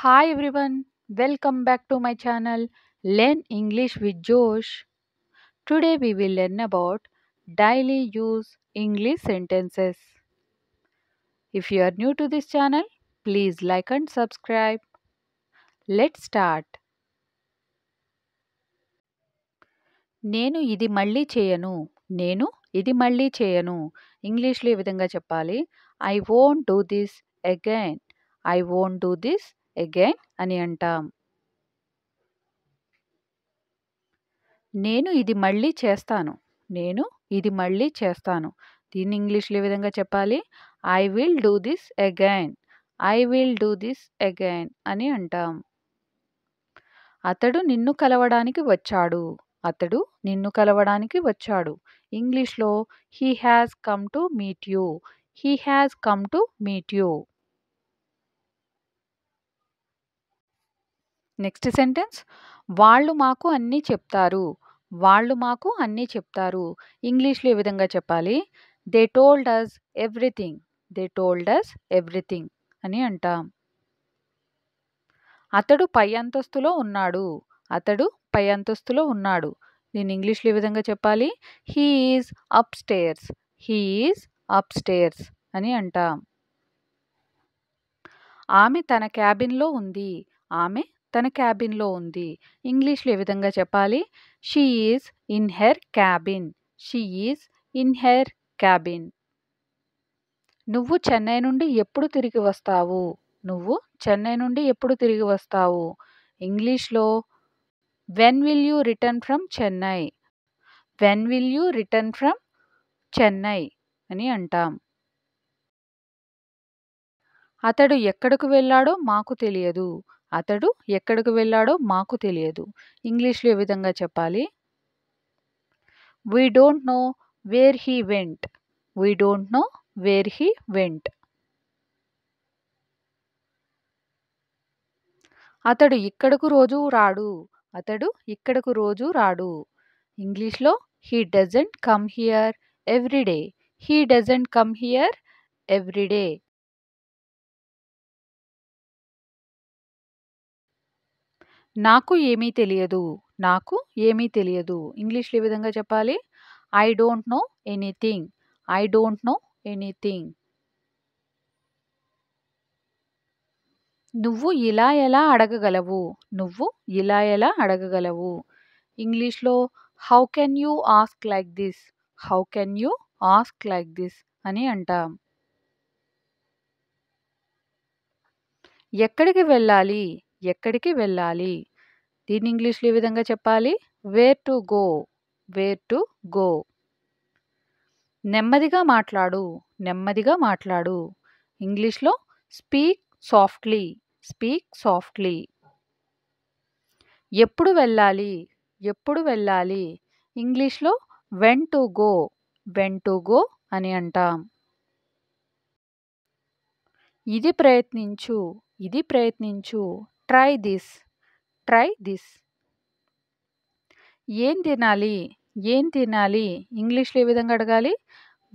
hi everyone welcome back to my channel learn English with Josh today we will learn about daily use English sentences if you are new to this channel please like and subscribe let start నేను ఇది మళ్ళీ చేయను నేను ఇది మళ్ళీ చేయను ఇంగ్లీష్లో ఈ విధంగా చెప్పాలి I won't do this again I won't do this again అని అంటాం నేను ఇది మళ్ళీ చేస్తాను నేను ఇది మళ్ళీ చేస్తాను దీన్ని ఇంగ్లీష్లో ఏ విధంగా చెప్పాలి I will do this again I will do this again అని అంటాం అతడు నిన్ను కలవడానికి వచ్చాడు అతడు నిన్ను కలవడానికి వచ్చాడు ఇంగ్లీష్లో he has come to meet you he has come to meet you next sentence వాళ్ళు మాకు అన్నీ చెప్తారు వాళ్ళు మాకు అన్నీ చెప్తారు ఇంగ్లీష్లో ఏ విధంగా చెప్పాలి they told us everything they told us everything అని అంటాం అతడు పై అంతస్తులో ఉన్నాడు అతడు పై అంతస్తులో ఉన్నాడు దీన్ని ఇంగ్లీష్లో ఏ విధంగా చెప్పాలి he's upstairs he's upstairs అని అంటాం ఆమె తన క్యాబిన్లో ఉంది ఆమె తన క్యాబిన్లో ఉంది ఇంగ్లీష్లో ఏ విధంగా చెప్పాలి she is in her cabin she is in her cabin నువ్వు చెన్నై నుండి ఎప్పుడు తిరిగి వస్తావు నువ్వు చెన్నై నుండి ఎప్పుడు తిరిగి వస్తావు ఇంగ్లీష్లో when will you return from Chennai when will you return from Chennai అని అంటాం అతడు ఎక్కడకు వెళ్ళాడో మాకు తెలియదు అతడు ఎక్కడికి వెళ్ళాడో మాకు తెలియదు ఇంగ్లీష్లో ఏ విధంగా చెప్పాలి we don't know where he went we don't know where he went అతడు ఇక్కడకు రోజు రాడు అతడు ఇక్కడకు రోజు రాడు ఇంగ్లీష్లో he doesn't come here everyday he doesn't come here everyday నాకు ఏమీ తెలియదు నాకు ఏమీ తెలియదు ఇంగ్లీష్లో ఏ విధంగా చెప్పాలి I don't know anything I don't know anything నువ్వు ఇలా ఎలా అడగగలవు నువ్వు ఇలా ఎలా అడగగలవు ఇంగ్లీష్లో how can you ask like this how can you ask like this అని అంటాం ఎక్కడికి వెళ్ళాలి ఎక్కడికి వెళ్ళాలి దీన్ని ఇంగ్లీష్లో ఈ విధంగా చెప్పాలి where to go where to go నెమ్మదిగా మాట్లాడు నెమ్మదిగా మాట్లాడు ఇంగ్లీష్లో స్పీక్ సాఫ్ట్లీ స్పీక్ సాఫ్ట్లీ ఎప్పుడు వెళ్ళాలి ఎప్పుడు వెళ్ళాలి ఇంగ్లీష్లో when to go when to go అని అంటాం ఇది ప్రయత్నించు ఇది ప్రయత్నించు ట్రై దిస్ ట్రై దిస్ ఏం తినాలి ఏం తినాలి ఇంగ్లీష్లో ఏ విధంగా అడగాలి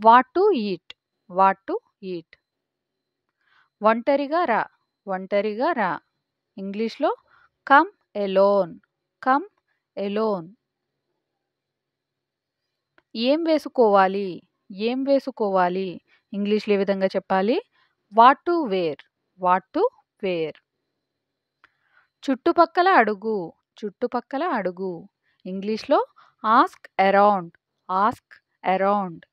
what to eat what to eat ఒంటరిగా రా ఒంటరిగా రా ఇంగ్లీష్లో కమ్ ఎలోన్ కమ్ ఎలోన్ ఏం వేసుకోవాలి ఏం వేసుకోవాలి ఇంగ్లీష్లో ఏ విధంగా చెప్పాలి what to wear what to wear చుట్టుపక్కల అడుగు చుట్టుపక్కల అడుగు ఇంగ్లీష్లో ఆస్క్ అరౌండ్ ఆస్క్ అరౌండ్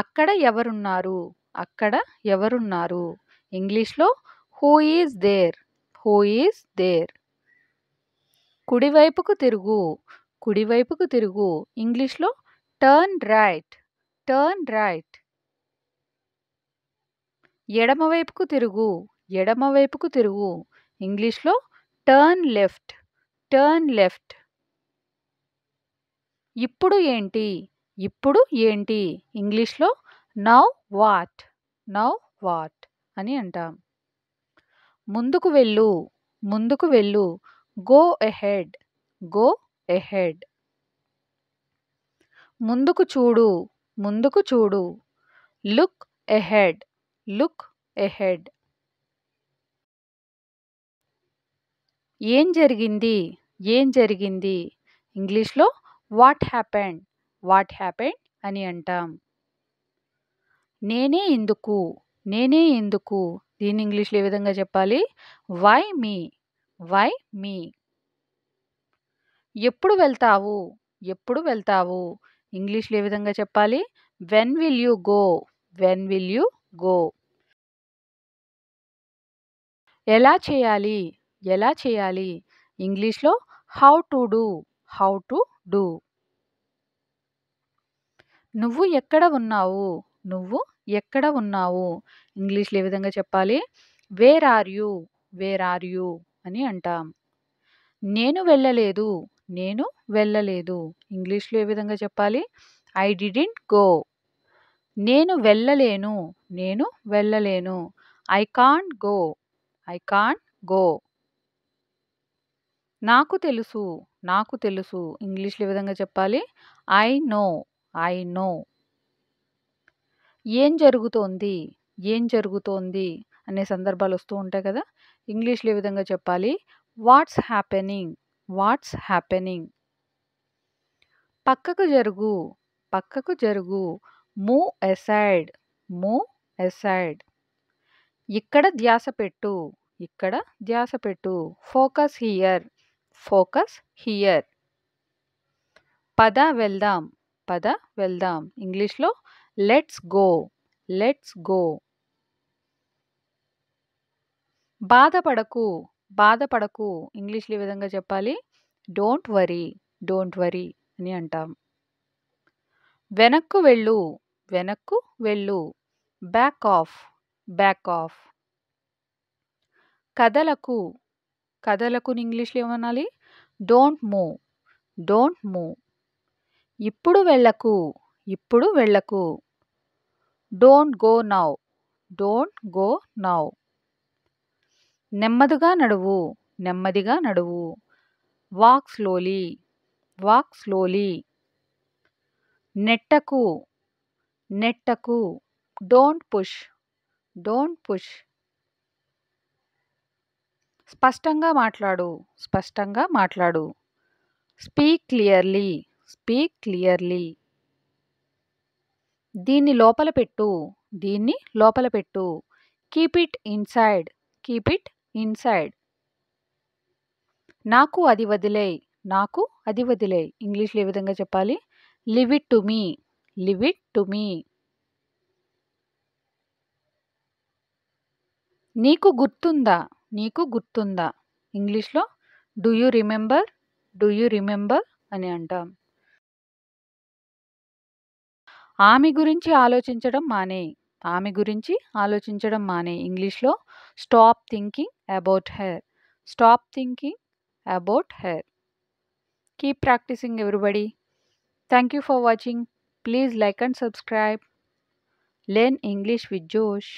అక్కడ ఎవరున్నారు అక్కడ ఎవరున్నారు ఇంగ్లీష్లో who is there who is there కుడివైపుకు తిరుగు కుడివైపుకు తిరుగు ఇంగ్లీష్లో టర్న్ రైట్ టర్న్ రైట్ ఎడమవైపుకు తిరుగు ఎడమవైపుకు తిరుగు ఇంగ్లీష్లో టర్న్ లెఫ్ట్ టర్న్ లెఫ్ట్ ఇప్పుడు ఏంటి ఇప్పుడు ఏంటి ఇంగ్లీష్లో నౌ వాట్ నౌ వాట్ అని అంటాం ముందుకు వెళ్ళు ముందుకు వెళ్ళు గో ఎహెడ్ గో ఎహెడ్ ముందుకు చూడు ముందుకు చూడు లుక్ ఎహెడ్ లుక్ ఎహెడ్ ఏం జరిగింది ఏం జరిగింది ఇంగ్లీష్లో వాట్ హ్యాపెండ్ వాట్ హ్యాపెండ్ అని అంటాం నేనే ఎందుకు నేనే ఎందుకు దీని ఇంగ్లీష్లో ఏ విధంగా చెప్పాలి వై మీ వై మీ ఎప్పుడు వెళ్తావు ఎప్పుడు వెళ్తావు ఇంగ్లీష్లో ఏ విధంగా చెప్పాలి when will you go when will you go ఎలా చేయాలి ఎలా చేయాలి ఇంగ్లీష్లో how to do how to do నువ్వు ఎక్కడ ఉన్నావు నువ్వు ఎక్కడ ఉన్నావు ఇంగ్లీష్లో ఏ విధంగా చెప్పాలి where are you where are you అని అంటాం నేను వెళ్ళలేదు నేను వెళ్ళలేదు ఇంగ్లీష్లో ఏ విధంగా చెప్పాలి ఐ డిడెంట్ గో నేను వెళ్ళలేను నేను వెళ్ళలేను I can't go I can't go నాకు తెలుసు నాకు తెలుసు ఇంగ్లీష్లో విధంగా చెప్పాలి ఐ నో ఐ నో ఏం జరుగుతోంది ఏం జరుగుతోంది అనే సందర్భాలు వస్తూ ఉంటాయి కదా ఇంగ్లీష్లో విధంగా చెప్పాలి వాట్స్ హ్యాపెనింగ్ వాట్స్ హ్యాపెనింగ్ పక్కకు జరుగు పక్కకు జరుగు మూ ఎసైడ్ మూ ఎసైడ్ ఇక్కడ ధ్యాస పెట్టు ఇక్కడ ధ్యాస పెట్టు ఫోకస్ హియర్ ఫోకస్ హియర్ పద వెళ్దాం పద వెళ్దాం ఇంగ్లీష్లో లెట్స్ గో లెట్స్ గో బాధపడకు బాధపడకు ఇంగ్లీష్లో ఈ విధంగా చెప్పాలి డోంట్ వరీ డోంట్ వరీ అని అంటాం వెనక్కు వెళ్ళు వెనక్కు వెళ్ళు బ్యాక్ ఆఫ్ బ్యాక్ ఆఫ్ కదలకు కదలకు ఇంగ్లీష్లో ఏమనాలి డోంట్ మూవ్ డోంట్ మూవ్ ఇప్పుడు వెళ్ళకు ఇప్పుడు వెళ్ళకు don't go now don't go now నెమ్మదిగా నడువు నెమ్మదిగా నడువు వాక్ స్లోలీ వాక్ స్లోలీ నెట్టకు నెట్టకు డోంట్ పుష్ డోంట్ పుష్ స్పష్టంగా మాట్లాడు స్పష్టంగా మాట్లాడు స్పీక్ క్లియర్లీ స్పీక్ క్లియర్లీ దీన్ని లోపల పెట్టు దీన్ని లోపల పెట్టు keep it inside keep it inside నాకు అది వదిలేయ్ నాకు అది వదిలే ఇంగ్లీష్లో ఏ విధంగా చెప్పాలి leave it to me leave it to me నీకు గుర్తుందా నీకు గుర్తుందా ఇంగ్లీష్లో do you remember do you remember అని అంటాం ఆమె గురించి ఆలోచించడం మానే ఆమె గురించి ఆలోచించడం మానే ఇంగ్లీష్లో stop thinking about her stop thinking about her keep practicing everybody thank you for watching please like and subscribe learn English with జోష్